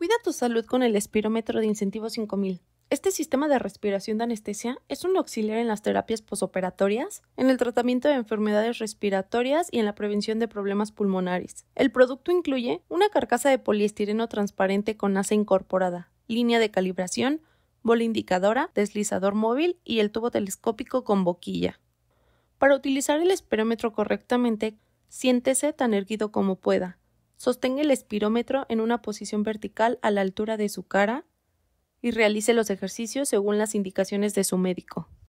Cuida tu salud con el espirómetro de incentivo 5000. Este sistema de respiración de anestesia es un auxiliar en las terapias posoperatorias, en el tratamiento de enfermedades respiratorias y en la prevención de problemas pulmonares. El producto incluye una carcasa de poliestireno transparente con asa incorporada, línea de calibración, bola indicadora, deslizador móvil y el tubo telescópico con boquilla. Para utilizar el espirómetro correctamente, siéntese tan erguido como pueda, Sostenga el espirómetro en una posición vertical a la altura de su cara y realice los ejercicios según las indicaciones de su médico.